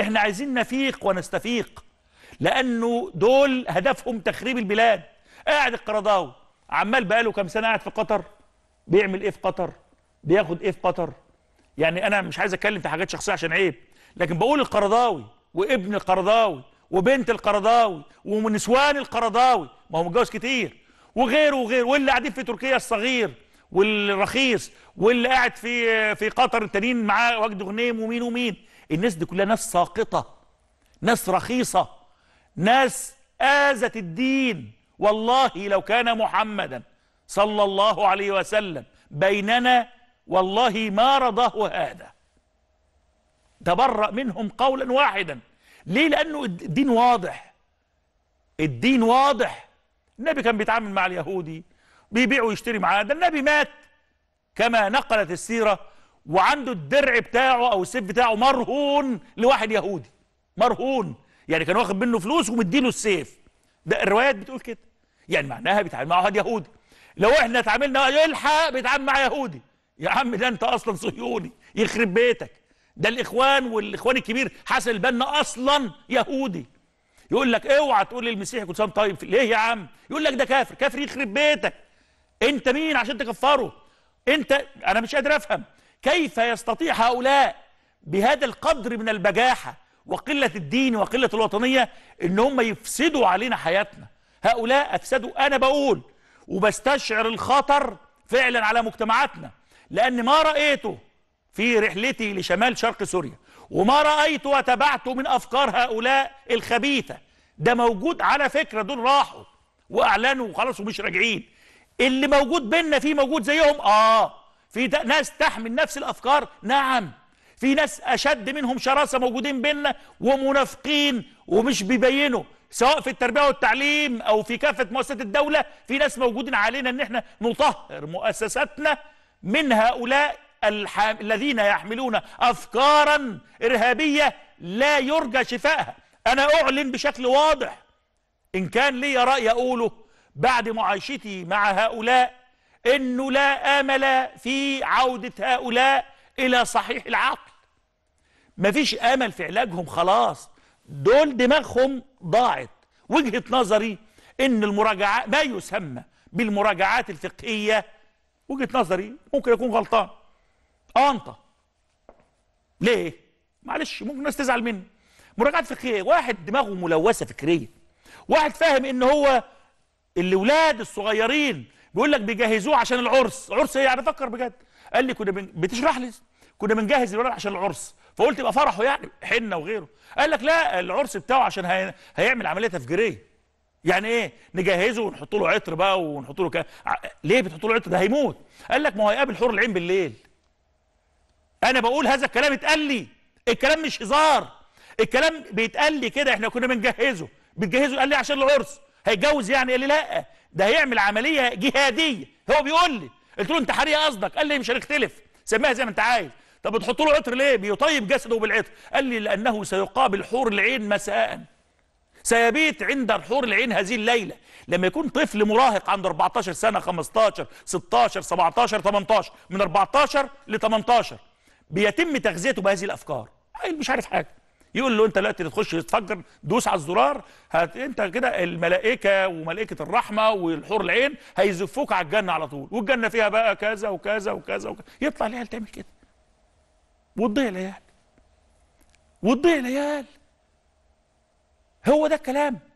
احنا عايزين نفيق ونستفيق لانه دول هدفهم تخريب البلاد قاعد القرضاوي عمال بقاله كام سنه قاعد في قطر بيعمل ايه في قطر بياخد ايه في قطر يعني انا مش عايز اتكلم في حاجات شخصيه عشان عيب لكن بقول القرضاوي وابن القرضاوي وبنت القرضاوي ونسوان القرضاوي ما هو متجوز كتير وغيره وغيره واللي قاعدين في تركيا الصغير والرخيص واللي قاعد في في قطر التانيين معاه وجد غنيم ومين ومين الناس دي كلها ناس ساقطة ناس رخيصة ناس آزت الدين والله لو كان محمدا صلى الله عليه وسلم بيننا والله ما رضاه هذا تبرأ منهم قولا واحدا ليه لأنه الدين واضح الدين واضح النبي كان بيتعامل مع اليهودي بيبيع ويشتري معاه ده النبي مات كما نقلت السيرة وعنده الدرع بتاعه او السيف بتاعه مرهون لواحد يهودي مرهون يعني كان واخد منه فلوس ومديله السيف ده الروايات بتقول كده يعني معناها بيتعامل مع واحد يهودي لو احنا اتعاملنا يلحق بيتعامل مع يهودي يا عم ده انت اصلا صهيوني يخرب بيتك ده الاخوان والاخوان الكبير حسن البنا اصلا يهودي يقول لك اوعى تقول للمسيح كل سنه طيب ليه يا عم يقول لك ده كافر كافر يخرب بيتك انت مين عشان تكفره انت انا مش قادر افهم كيف يستطيع هؤلاء بهذا القدر من البجاحة وقلة الدين وقلة الوطنية ان هم يفسدوا علينا حياتنا هؤلاء افسدوا انا بقول وبستشعر الخطر فعلا على مجتمعاتنا لان ما رأيته في رحلتي لشمال شرق سوريا وما رأيت وتبعته من أفكار هؤلاء الخبيثة ده موجود على فكرة دول راحوا وأعلنوا وخلاص ومش راجعين اللي موجود بيننا فيه موجود زيهم آه في ناس تحمل نفس الافكار نعم في ناس اشد منهم شراسه موجودين بيننا ومنافقين ومش بيبينوا سواء في التربيه والتعليم او في كافه مؤسسات الدوله في ناس موجودين علينا ان احنا نطهر مؤسساتنا من هؤلاء الذين يحملون افكارا ارهابيه لا يرجى شفائها انا اعلن بشكل واضح ان كان لي راي اقوله بعد معايشتي مع هؤلاء أنه لا آمل في عودة هؤلاء إلى صحيح العقل مفيش آمل في علاجهم خلاص دول دماغهم ضاعت وجهة نظري أن المراجعة ما يسمى بالمراجعات الفقهية وجهة نظري ممكن أكون غلطان أنطى ليه؟ معلش ممكن الناس تزعل مني مراجعات فقهية واحد دماغه ملوثة فكريا واحد فاهم ان هو الاولاد الصغيرين بيقول لك بيجهزوه عشان العرس عرس ايه يعني فكر بجد قال لي كنا بن... بتشرح لي كنا بنجهز الولد عشان العرس فقلت يبقى فرحه يعني حنه وغيره قال لك لا العرس بتاعه عشان هي... هيعمل عمليه تفجيريه يعني ايه نجهزه ونحط له عطر بقى ونحط له ك... ليه بتحط له عطر ده هيموت قال لك ما هو هيقابل حور العين بالليل انا بقول هذا الكلام اتقال لي الكلام مش هزار الكلام بيتقال لي كده احنا كنا بنجهزه بتجهزه قال لي عشان العرس هيتجوز يعني قال لي لا ده هيعمل عمليه جهاديه هو بيقول لي قلت له انت حريه قصدك قال لي مش هنختلف سميها زي ما انت عايز طب بتحط له عطر ليه بيطيب جسده بالعطر قال لي لانه سيقابل حور العين مساء سيبيت عند حور العين هذه الليله لما يكون طفل مراهق عنده 14 سنه 15 16 17 18 من 14 ل 18 بيتم تغذيته بهذه الافكار مش عارف حاجه يقول له انت دلوقتي تخش تفجر دوس على الزرار هت... انت كده الملائكه وملائكه الرحمه والحور العين هيزفوك على الجنه على طول والجنه فيها بقى كذا وكذا وكذا, وكذا. يطلع العيال تعمل كده وتضيع العيال وتضيع العيال هو ده الكلام